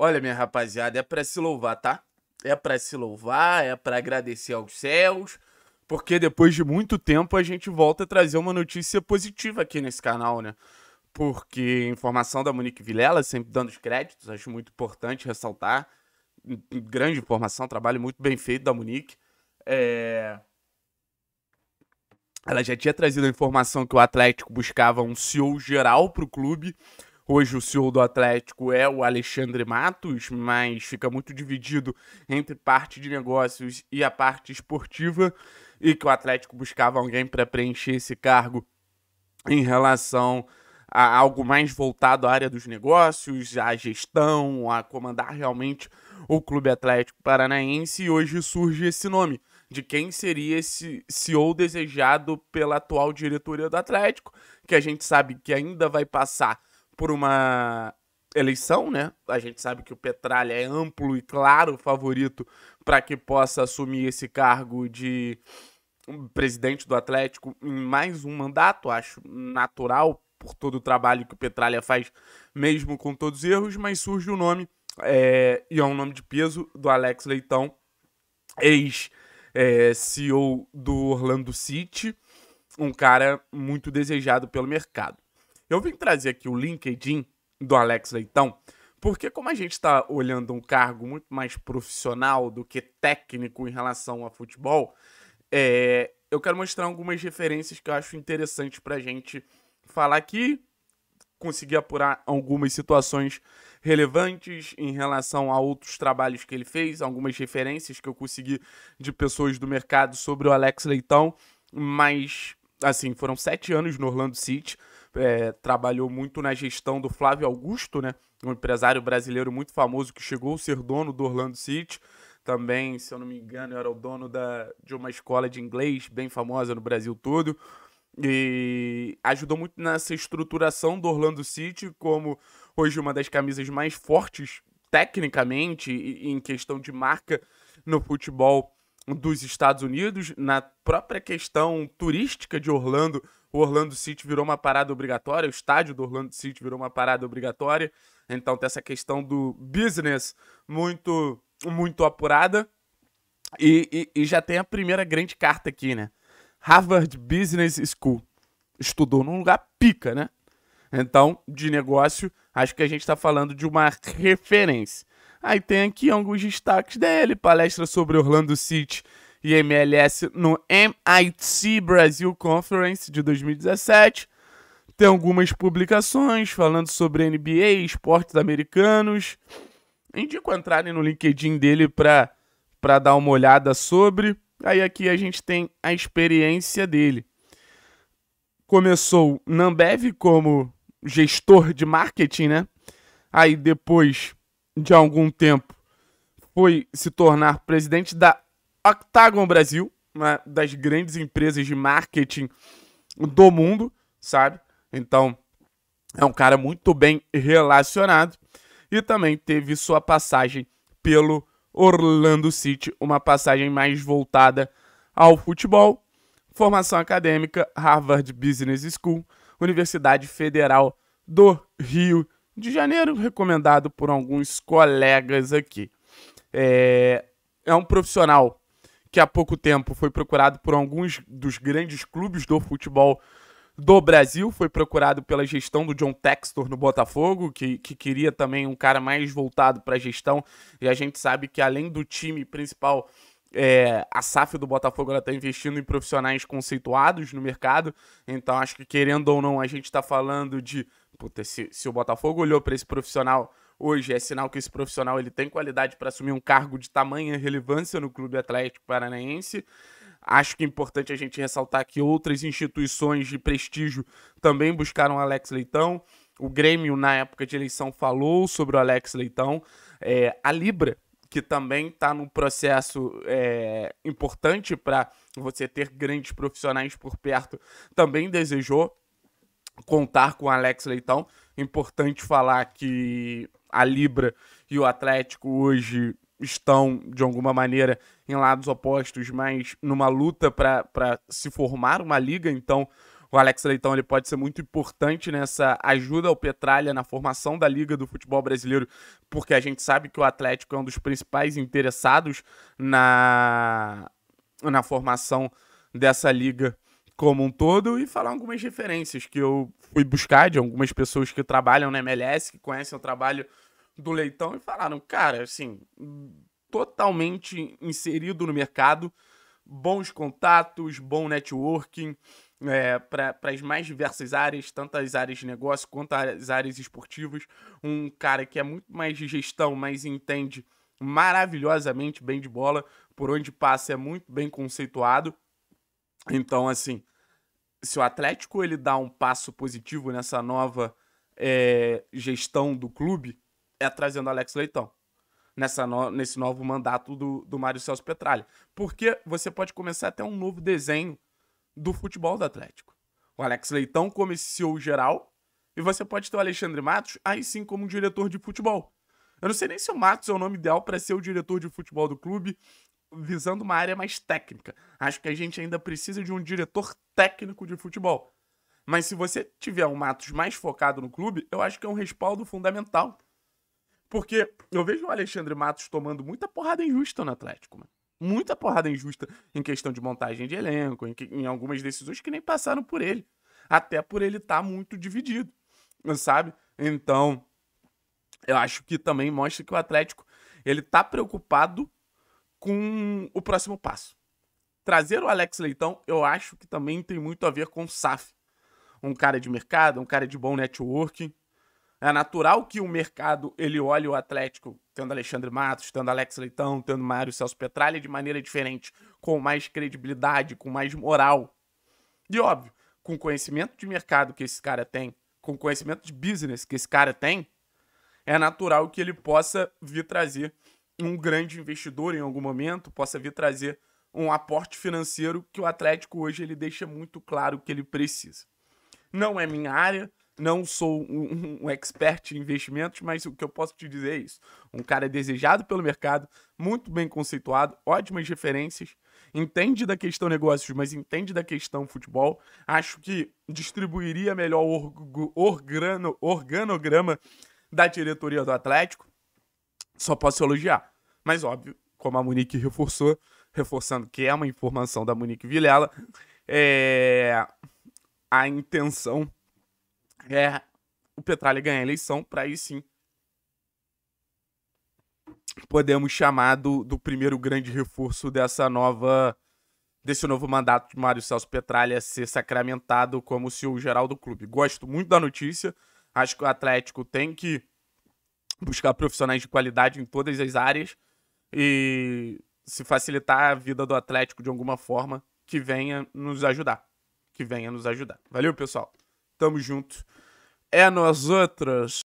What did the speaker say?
Olha, minha rapaziada, é para se louvar, tá? É para se louvar, é para agradecer aos céus, porque depois de muito tempo a gente volta a trazer uma notícia positiva aqui nesse canal, né? Porque informação da Monique Vilela, sempre dando os créditos, acho muito importante ressaltar. Hum, hum, grande informação, trabalho muito bem feito da Monique. É... Ela já tinha trazido a informação que o Atlético buscava um CEO geral para o clube. Hoje o CEO do Atlético é o Alexandre Matos, mas fica muito dividido entre parte de negócios e a parte esportiva, e que o Atlético buscava alguém para preencher esse cargo em relação a algo mais voltado à área dos negócios, à gestão, a comandar realmente o Clube Atlético Paranaense, e hoje surge esse nome de quem seria esse CEO desejado pela atual diretoria do Atlético, que a gente sabe que ainda vai passar por uma eleição, né? A gente sabe que o Petralha é amplo e claro favorito para que possa assumir esse cargo de presidente do Atlético em mais um mandato, acho natural por todo o trabalho que o Petralha faz, mesmo com todos os erros, mas surge o um nome, é, e é um nome de peso, do Alex Leitão, ex-CEO é, do Orlando City, um cara muito desejado pelo mercado. Eu vim trazer aqui o LinkedIn do Alex Leitão, porque como a gente está olhando um cargo muito mais profissional do que técnico em relação a futebol, é, eu quero mostrar algumas referências que eu acho interessantes para a gente falar aqui, conseguir apurar algumas situações relevantes em relação a outros trabalhos que ele fez, algumas referências que eu consegui de pessoas do mercado sobre o Alex Leitão, mas assim, foram sete anos no Orlando City, é, trabalhou muito na gestão do Flávio Augusto, né? Um empresário brasileiro muito famoso que chegou a ser dono do Orlando City. Também, se eu não me engano, era o dono da, de uma escola de inglês bem famosa no Brasil todo. E ajudou muito nessa estruturação do Orlando City, como hoje uma das camisas mais fortes tecnicamente em questão de marca no futebol dos Estados Unidos, na própria questão turística de Orlando, o Orlando City virou uma parada obrigatória, o estádio do Orlando City virou uma parada obrigatória. Então tem essa questão do business muito muito apurada. E, e, e já tem a primeira grande carta aqui, né? Harvard Business School. Estudou num lugar pica, né? Então, de negócio, acho que a gente está falando de uma referência. Aí tem aqui alguns destaques dele: palestra sobre Orlando City e MLS no MIT Brasil Conference de 2017. Tem algumas publicações falando sobre NBA, esportes americanos. Indico entrarem no LinkedIn dele para dar uma olhada sobre. Aí aqui a gente tem a experiência dele. Começou Nambev como gestor de marketing, né? Aí depois de algum tempo, foi se tornar presidente da Octagon Brasil, uma né, das grandes empresas de marketing do mundo, sabe? Então, é um cara muito bem relacionado. E também teve sua passagem pelo Orlando City, uma passagem mais voltada ao futebol. Formação acadêmica, Harvard Business School, Universidade Federal do Rio de janeiro, recomendado por alguns colegas aqui. É, é um profissional que há pouco tempo foi procurado por alguns dos grandes clubes do futebol do Brasil, foi procurado pela gestão do John Textor no Botafogo, que, que queria também um cara mais voltado para a gestão, e a gente sabe que além do time principal, é, a SAF do Botafogo está investindo em profissionais conceituados no mercado, então acho que querendo ou não, a gente está falando de Puta, se, se o Botafogo olhou para esse profissional hoje, é sinal que esse profissional ele tem qualidade para assumir um cargo de tamanha relevância no Clube Atlético Paranaense. Acho que é importante a gente ressaltar que outras instituições de prestígio também buscaram Alex Leitão. O Grêmio, na época de eleição, falou sobre o Alex Leitão. É, a Libra, que também está num processo é, importante para você ter grandes profissionais por perto, também desejou contar com o Alex Leitão. Importante falar que a Libra e o Atlético hoje estão, de alguma maneira, em lados opostos, mas numa luta para se formar uma liga. Então, o Alex Leitão ele pode ser muito importante nessa ajuda ao Petralha na formação da Liga do Futebol Brasileiro, porque a gente sabe que o Atlético é um dos principais interessados na, na formação dessa liga como um todo e falar algumas referências que eu fui buscar de algumas pessoas que trabalham na MLS, que conhecem o trabalho do Leitão e falaram, cara, assim, totalmente inserido no mercado, bons contatos, bom networking é, para as mais diversas áreas, tanto as áreas de negócio quanto as áreas esportivas. Um cara que é muito mais de gestão, mas entende maravilhosamente bem de bola, por onde passa é muito bem conceituado. Então, assim, se o Atlético ele dá um passo positivo nessa nova é, gestão do clube, é trazendo Alex Leitão. Nessa no, nesse novo mandato do, do Mário Celso Petralha. Porque você pode começar até um novo desenho do futebol do Atlético. O Alex Leitão como esse geral, e você pode ter o Alexandre Matos, aí sim, como diretor de futebol. Eu não sei nem se o Matos é o nome ideal para ser o diretor de futebol do clube, visando uma área mais técnica. Acho que a gente ainda precisa de um diretor técnico de futebol. Mas se você tiver um Matos mais focado no clube, eu acho que é um respaldo fundamental. Porque eu vejo o Alexandre Matos tomando muita porrada injusta no Atlético, mano. Muita porrada injusta em questão de montagem de elenco, em, que, em algumas decisões que nem passaram por ele. Até por ele estar tá muito dividido, sabe? Então, eu acho que também mostra que o Atlético ele tá preocupado com o próximo passo. Trazer o Alex Leitão, eu acho que também tem muito a ver com o SAF. Um cara de mercado, um cara de bom networking. É natural que o mercado ele olhe o Atlético, tendo Alexandre Matos, tendo Alex Leitão, tendo Mário Celso Petralha, de maneira diferente, com mais credibilidade, com mais moral. E óbvio, com o conhecimento de mercado que esse cara tem, com o conhecimento de business que esse cara tem, é natural que ele possa vir trazer um grande investidor em algum momento possa vir trazer um aporte financeiro que o Atlético hoje ele deixa muito claro que ele precisa. Não é minha área, não sou um, um expert em investimentos, mas o que eu posso te dizer é isso. Um cara desejado pelo mercado, muito bem conceituado, ótimas referências, entende da questão negócios, mas entende da questão futebol. Acho que distribuiria melhor o organo, organograma da diretoria do Atlético. Só posso elogiar. Mas óbvio, como a Monique reforçou, reforçando que é uma informação da Monique Vilela, é... a intenção é o Petralha ganhar a eleição para aí sim podemos chamar do, do primeiro grande reforço dessa nova desse novo mandato de Mário Celso Petralha ser sacramentado como CEO geral do clube. Gosto muito da notícia, acho que o Atlético tem que buscar profissionais de qualidade em todas as áreas e se facilitar a vida do Atlético de alguma forma, que venha nos ajudar. Que venha nos ajudar. Valeu, pessoal. Tamo junto. É nós outras.